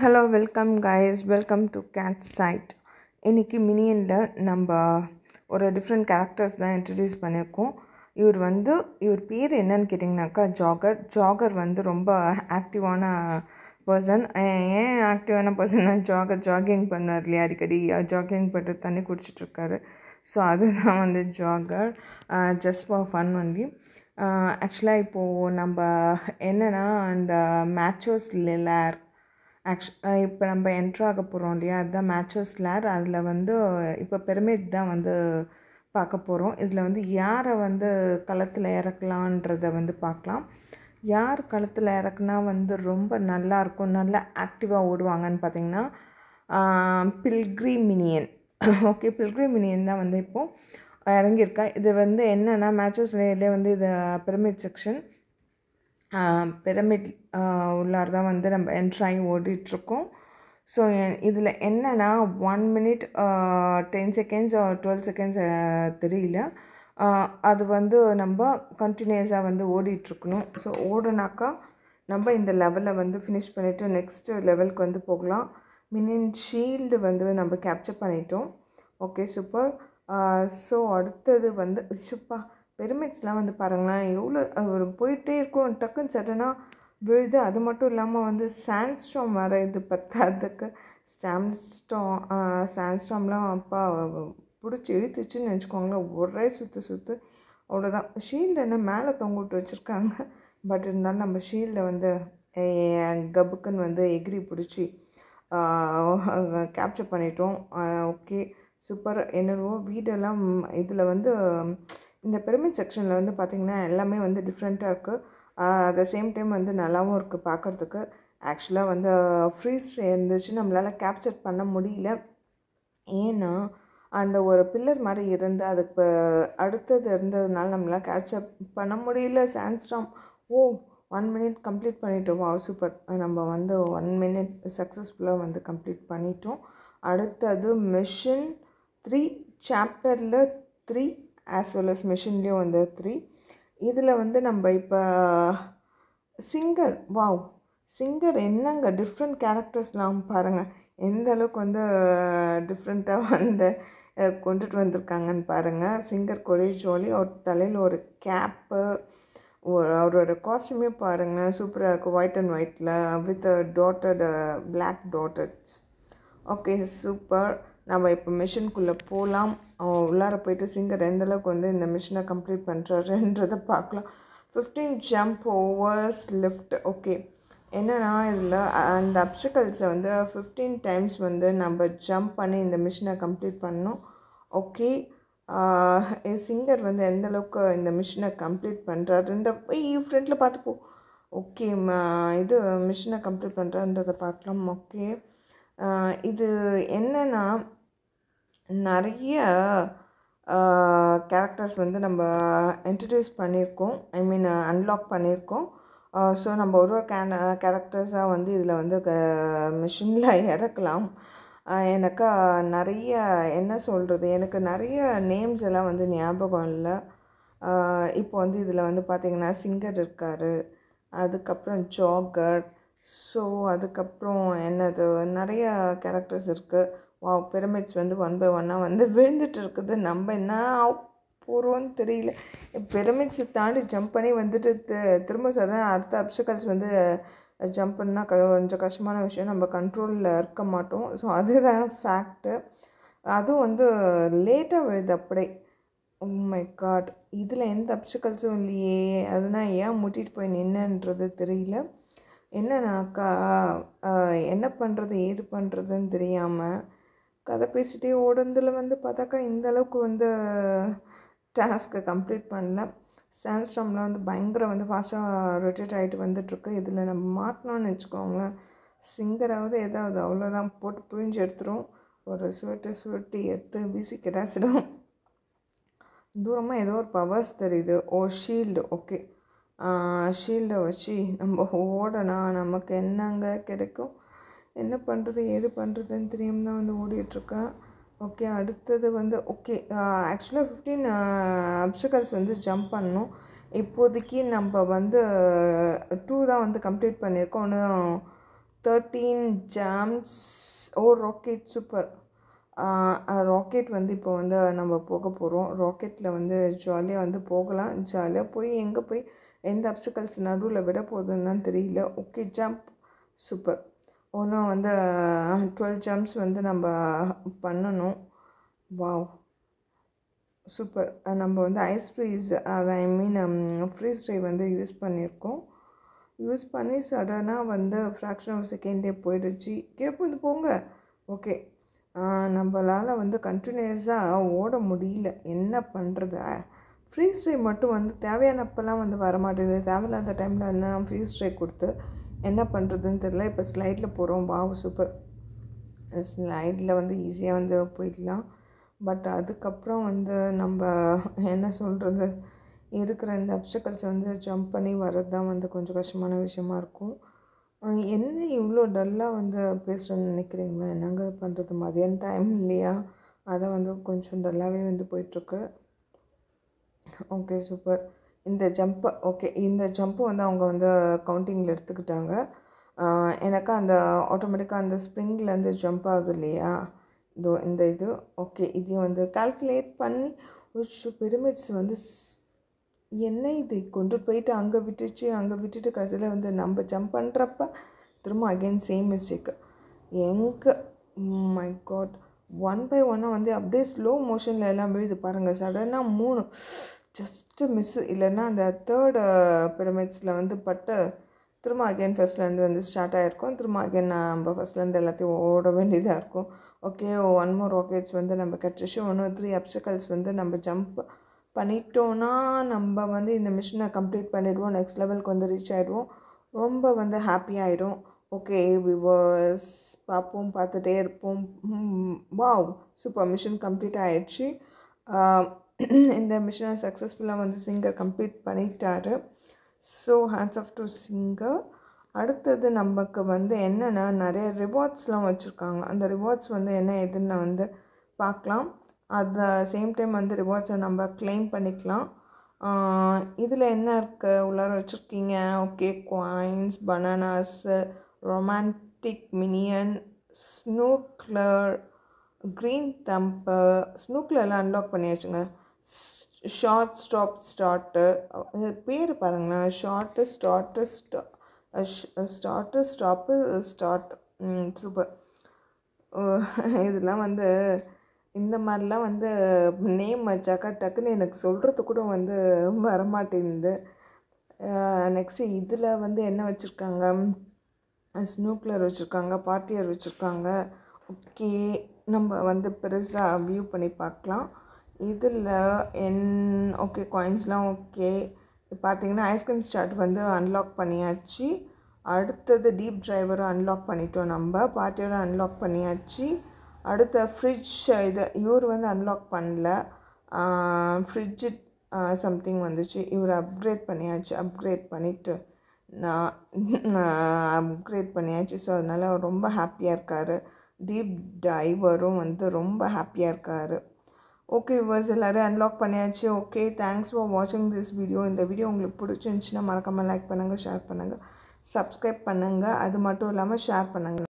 hello welcome guys welcome to gate side இன்றைக்கி மினியனில் நம்ம ஒரு டிஃப்ரெண்ட் கேரக்டர்ஸ் தான் இன்ட்ரடியூஸ் பண்ணியிருக்கோம் இவர் வந்து இவர் பேர் என்னன்னு கேட்டிங்கனாக்கா ஜாகர் ஜாகர் வந்து ரொம்ப ஆக்டிவான பர்சன் ஏன் ஆக்டிவான பர்சன்னா ஜாகர் ஜாகிங் பண்ணார் இல்லையா அடிக்கடி ஜாகிங் பண்ணுறது தண்ணி குடிச்சிட்ருக்காரு ஸோ அதுதான் வந்து jogger just for fun only ஆக்சுவலாக இப்போது நம்ம என்னென்னா அந்த மேட்சோஸ் லிலார் ஆக்ஷ் இப்போ நம்ம ஆக போகிறோம் இல்லையா அதுதான் மேட்சஸ் லேர் அதில் வந்து இப்போ பெருமிட் தான் வந்து பார்க்க போகிறோம் இதில் வந்து யாரை வந்து களத்தில் இறக்கலான்றத வந்து பார்க்கலாம் யார் களத்தில் இறக்குனா வந்து ரொம்ப நல்லாயிருக்கும் நல்லா ஆக்டிவாக ஓடுவாங்கன்னு பார்த்திங்கன்னா பில்க்ரி மினியன் ஓகே பில்க்ரி மினியன் தான் வந்து இப்போது இறங்கியிருக்கா இது வந்து என்னென்னா மேட்சஸ் லேலே வந்து இது பிரமிட் செக்ஷன் பிரமிட் உள்ளார் தான் வந்து நம்ம என்ட்ராகி ஓடிட்டுருக்கோம் ஸோ இதில் என்னென்னா one minute ten seconds twelve seconds தெரியல அது வந்து நம்ம கண்டினியூஸாக வந்து ஓடிட்டுருக்கணும் ஸோ ஓடுனாக்கா நம்ம இந்த லெவலில் வந்து ஃபினிஷ் பண்ணிவிட்டு நெக்ஸ்ட்டு லெவலுக்கு வந்து போகலாம் மினின் ஷீல்டு வந்து நம்ம கேப்சர் பண்ணிட்டோம் ஓகே சூப்பர் ஸோ அடுத்தது வந்து சூப்பர் பெருமிட்ஸ்லாம் வந்து பாருங்களேன் எவ்வளோ போயிட்டே இருக்கும் டக்குன்னு சட்டனாக விழுது அது மட்டும் இல்லாமல் வந்து சாண்ட் ஸ்டாம் வர இது பத்தாததுக்கு ஸ்டாம் ஸ்டாம் சாண்ட் ஸ்டாம்லாம் அப்பா பிடிச்சி இழுத்துச்சுன்னு நினச்சிக்கோங்களேன் ஒரே சுற்று சுற்று அவ்வளோதான் ஷீல்டு என்ன மேலே தொங்க விட்டு வச்சுருக்காங்க பட் இருந்தாலும் நம்ம ஷீல்டை வந்து கபுக்குன்னு வந்து எகிரி பிடிச்சி கேப்சர் பண்ணிட்டோம் ஓகே சூப்பர் என்னவோ வீடெல்லாம் இதில் வந்து இந்த பெருமிட் செக்ஷனில் வந்து பார்த்திங்கன்னா எல்லாமே வந்து டிஃப்ரெண்ட்டாக இருக்குது அட் த சேம் டைம் வந்து நல்லாவும் இருக்குது பார்க்குறதுக்கு ஆக்சுவலாக வந்து ஃப்ரீஸ் இருந்துச்சு நம்மளால் கேப்சர் பண்ண முடியல ஏன்னா அந்த ஒரு பில்லர் மாதிரி இருந்து அதுக்கு அடுத்தது இருந்ததுனால நம்மளால் கேப்சர் பண்ண முடியல சான்ஸ்டாம் ஓ ஒன் மினிட் கம்ப்ளீட் பண்ணிட்டோம் வா சூப்பர் நம்ம வந்து ஒன் மினிட் சக்ஸஸ்ஃபுல்லாக வந்து கம்ப்ளீட் பண்ணிட்டோம் அடுத்தது மிஷின் த்ரீ சாப்டரில் த்ரீ ஆஸ் வெல் அஸ் மிஷின்லேயும் வந்து த்ரீ இதில் வந்து நம்ம இப்போ சிங்கர் வாவ் சிங்கர் என்னங்க டிஃப்ரெண்ட் கேரக்டர்ஸ்லாம் பாருங்கள் எந்த அளவுக்கு வந்து டிஃப்ரெண்ட்டாக வந்து கொண்டுட்டு வந்திருக்காங்கன்னு பாருங்கள் சிங்கர் கொரே ஜோலி அவர் தலையில் ஒரு கேப்பு அவரோட காஸ்ட்யூமே பாருங்கள் சூப்பராக இருக்குது ஒயிட் அண்ட் ஒயிட்டில் with dotted black dotteds okay super நம்ம இப்போ மிஷின்குள்ளே போகலாம் உள்ளார போயிட்டு சிங்கர் எந்தளவுக்கு வந்து இந்த மிஷினை கம்ப்ளீட் பண்ணுறாருன்றதை பார்க்கலாம் fifteen jump overs lift okay என்னென்னா இதில் அந்த அப்சிக்கல்ஸை வந்து ஃபிஃப்டீன் டைம்ஸ் வந்து நம்ம ஜம்ப் பண்ணி இந்த மிஷினை கம்ப்ளீட் பண்ணோம் ஓகே சிங்கர் வந்து எந்தளவுக்கு இந்த மிஷினை கம்ப்ளீட் பண்ணுறாருன்ற போய் ஃப்ரெண்டில் பார்த்துப்போம் ஓகே இது மிஷினை கம்ப்ளீட் பண்ணுறான்றதை பார்க்கலாம் ஓகே இது என்னென்னா நிறைய கேரக்டர்ஸ் வந்து நம்ம இன்ட்ரடியூஸ் பண்ணியிருக்கோம் ஐ மீன் அன்லாக் பண்ணியிருக்கோம் ஸோ நம்ம ஒரு ஒரு கேன கேரக்டர்ஸாக வந்து இதில் வந்து க மிஷினில் இறக்கலாம் எனக்கு நிறைய என்ன சொல்கிறது எனக்கு நிறைய நேம்ஸ் எல்லாம் வந்து ஞாபகம் இல்லை இப்போ வந்து இதில் வந்து பார்த்திங்கன்னா சிங்கர் இருக்கார் அதுக்கப்புறம் ஜாகர் ஸோ அதுக்கப்புறம் என்னது நிறைய கேரக்டர்ஸ் இருக்குது பிரமிட்ஸ் வந்து ஒன் பை ஒன்னாக வந்து விழுந்துட்டு இருக்குது நம்ம என்ன போகிறோன்னு தெரியல பிரமிட்ஸை தாண்டி ஜம்ப் பண்ணி வந்துட்டு திரும்ப சொல்கிறேன் அடுத்த அப்சக்கல்ஸ் வந்து ஜம்ப் பண்ணால் கொஞ்சம் கஷ்டமான விஷயம் நம்ம கண்ட்ரோலில் இருக்க மாட்டோம் ஸோ அதுதான் ஃபேக்ட்டு அதுவும் வந்து லேட்டாக விழுது அப்படியே உண்மை காட் இதில் எந்த அப்சக்கல்ஸும் இல்லையே அதுனால் ஏன் முட்டிகிட்டு போய் நின்னுன்றது தெரியல என்னன்னாக்கா என்ன பண்ணுறது ஏது பண்ணுறதுன்னு தெரியாமல் கதை பேசிகிட்டே ஓடுறதுல வந்து பார்த்தாக்கா இந்தளவுக்கு வந்து டாஸ்க்கை கம்ப்ளீட் பண்ணல சாண்ட்ஸ்டாமில் வந்து பயங்கர வந்து ஃபாஸ்ட்டாக ரொட்டேட் ஆகிட்டு வந்துட்டுருக்கு இதில் நம்ம மாற்றணும்னு வச்சுக்கோங்களேன் சிங்கராவது ஏதாவது அவ்வளோதான் போட்டு புழிஞ்சு எடுத்துரும் ஒரு சுவெட்டு சுவட்டி எடுத்து வீசி கிடாசிடும் தூரமாக ஏதோ ஒரு பவர்ஸ் தெரியுது ஓ ஷீல்டு ஓகே ஷீல்டை வச்சு நம்ம ஓடனா நமக்கு என்னங்க கிடைக்கும் என்ன பண்ணுறது ஏது பண்ணுறதுன்னு தெரியாமல் தான் வந்து ஓடிட்டுருக்கேன் ஓகே அடுத்தது வந்து ஓகே ஆக்சுவலாக ஃபிஃப்டீன் அப்சக்கல்ஸ் வந்து ஜம்ப் பண்ணணும் இப்போதைக்கு நம்ம வந்து டூ தான் வந்து கம்ப்ளீட் பண்ணியிருக்கோம் ஒன்று thirteen jumps oh rocket super rocket வந்து இப்போ வந்து நம்ம போக போகிறோம் ராக்கெட்டில் வந்து ஜாலியாக வந்து போகலாம் ஜாலியாக போய் எங்கே போய் எந்த அப்சக்கல்ஸ் நடுவில் விட போதுன்னு தான் தெரியல ஓகே ஜம்ப் சூப்பர் இன்னும் வந்து டுவெல் ஜம்ப்ஸ் வந்து நம்ம பண்ணணும் வாவ் சூப்பர் நம்ம வந்து ஐஸ் ஃப்ரீஸ் அது ஐ மீன் ஃப்ரீஸ் ட்ரை வந்து யூஸ் பண்ணியிருக்கோம் யூஸ் பண்ணி சடனாக வந்து ஃப்ராக்ஷன் ஆஃப் செகண்டே போயிடுச்சு வந்து போங்க ஓகே நம்மளால் வந்து கண்டினியூஸாக ஓட முடியல என்ன பண்ணுறது ஃப்ரீ ஸ்ட்ரை மட்டும் வந்து தேவையானப்பெல்லாம் வந்து வரமாட்டேங்குது தேவையில்லாத டைமில் வந்து ஃப்ரீ ஸ்ட்ரை கொடுத்து என்ன பண்ணுறதுன்னு தெரில இப்போ ஸ்லைடில் போகிறோம் பாவு சூப்பர் ஸ்லைடில் வந்து ஈஸியாக வந்து போயிடலாம் பட் அதுக்கப்புறம் வந்து நம்ம என்ன சொல்கிறது இருக்கிற இந்த அப்சக்கல்ஸை வந்து ஜம்ப் பண்ணி வர்றது தான் வந்து கொஞ்சம் கஷ்டமான விஷயமா இருக்கும் என்ன இவ்வளோ டல்லாக வந்து பேசுகிறேன்னு நினைக்கிறீங்களா என்னங்க பண்ணுறது மதியான டைம் இல்லையா அதை வந்து கொஞ்சம் டல்லாகவே வந்து போயிட்டுருக்கு ஓகே சூப்பர் இந்த ஜம்ப்பை ஓகே இந்த ஜம்ப்பு வந்து அவங்க வந்து கவுண்டிங்கில் எடுத்துக்கிட்டாங்க எனக்கு அந்த ஆட்டோமேட்டிக்காக அந்த ஸ்ப்ரிங்லேருந்து ஜம்ப் ஆகுது இல்லையா இதோ இந்த இது ஓகே இதையும் வந்து கால்குலேட் பண்ணி ஒரு பிரமிட்ஸ் வந்து என்ன இது கொண்டு போயிட்டு அங்கே விட்டுச்சு அங்கே விட்டுட்டு கடைசியில் வந்து நம்ம ஜம்ப் பண்ணுறப்ப திரும்ப அகெயின் சேம் மிஸ்டேக்கு எங்கே மை காட் ஒன் பை ஒன்னாக வந்து அப்படியே ஸ்லோ மோஷனில் எல்லாம் விழுது பாருங்கள் சடனாக மூணு ஜஸ்ட்டு மிஸ்ஸு இல்லைன்னா அந்த தேர்டு பிரமிட்ஸில் uh, வந்து பட்டு திரும்ப அகெயின் ஃபஸ்ட்லேருந்து வந்து ஸ்டார்ட் ஆகிருக்கும் திரும்ப அகெயின் நம்ம ஃபஸ்ட்லேருந்து எல்லாத்தையும் ஓட வேண்டியதாக இருக்கும் ஓகே ஒன் மோர் ராக்கெட்ஸ் வந்து நம்ம ஒன் ஒன்று த்ரீ அப்சக்கல்ஸ் வந்து நம்ம ஜம்ப் பண்ணிட்டோன்னா நம்ம வந்து இந்த மிஷினை கம்ப்ளீட் பண்ணிடுவோம் நெக்ஸ்ட் லெவலுக்கு வந்து ரீச் ஆகிடுவோம் ரொம்ப வந்து ஹாப்பியாகிடும் ஓகே விவர்ஸ் பார்ப்போம் பார்த்துட்டே இருப்போம் வா சூப்பர் மிஷின் கம்ப்ளீட் ஆகிடுச்சு இந்த மிஷனை சக்ஸஸ்ஃபுல்லாக வந்து சிங்கர் கம்ப்ளீட் பண்ணிட்டாரு so hands off to singer அடுத்தது நமக்கு வந்து என்னென்னா நிறைய ரிவார்ட்ஸ்லாம் வச்சுருக்காங்க அந்த ரிவார்ட்ஸ் வந்து என்ன எதுன்னு வந்து பார்க்கலாம் அட் சேம் டைம் வந்து ரிவார்ட்ஸை நம்ம கிளைம் பண்ணிக்கலாம் இதில் என்ன இருக்குது உள்ளார வச்சுருக்கீங்க okay coins bananas romantic minion snuggler green thumper ஸ்னூக்லர்லாம் அன்லாக் பண்ணியாச்சுங்க ஷார்ட் ஸ்டாப் ஸ்டார்ட்டு பேர் பாருங்களேன் ஷார்ட்டு ஸ்டார்ட்டு ஸ்டா ஸ்டார்ட்டு ஸ்டாப்பு ஸ்டார்ட் சூப்பர் இதெல்லாம் வந்து இந்த மாதிரிலாம் வந்து நேம் வச்சாக்கா டக்குன்னு எனக்கு சொல்கிறது கூட வந்து வரமாட்டேங்குது நெக்ஸ்ட்டு இதில் வந்து என்ன வச்சுருக்காங்க ஸ்னூக்லர் வச்சுருக்காங்க பார்ட்டியர் வச்சுருக்காங்க ஓகே நம்ம வந்து பெருசாக வியூ பண்ணி பார்க்கலாம் இதில் என் ஓகே காயின்ஸ்லாம் ஓகே பார்த்தீங்கன்னா ஐஸ்கிரீம் ஸ்டார்ட் வந்து அன்லாக் பண்ணியாச்சு அடுத்தது டீப் ட்ரைவரும் அன்லாக் பண்ணிட்டோம் நம்ம பார்ட்டியோட அன்லாக் பண்ணியாச்சு அடுத்த ஃப்ரிட்ஜ் இது இவர் வந்து அன்லாக் பண்ணல ஃப்ரிட்ஜு சம்திங் வந்துச்சு இவர் அப்கிரேட் பண்ணியாச்சு அப்கிரேட் பண்ணிவிட்டு நான் அப்கிரேட் பண்ணியாச்சு ஸோ அதனால் அவர் ரொம்ப ஹாப்பியாக இருக்கார் டீப் டைவரும் வந்து ரொம்ப ஹாப்பியாக இருக்கார் ஓகே விவர்ஸ் எல்லோரும் அன்லாக் பண்ணியாச்சு ஓகே தேங்க்ஸ் ஃபார் வாட்சிங் திஸ் வீடியோ இந்த வீடியோ உங்களுக்கு பிடிச்சிருந்துச்சின்னா மறக்காமல் லைக் பண்ணுங்கள் ஷேர் பண்ணுங்கள் சப்ஸ்கிரைப் பண்ணுங்கள் அது மட்டும் இல்லாமல் ஷேர் பண்ணுங்கள்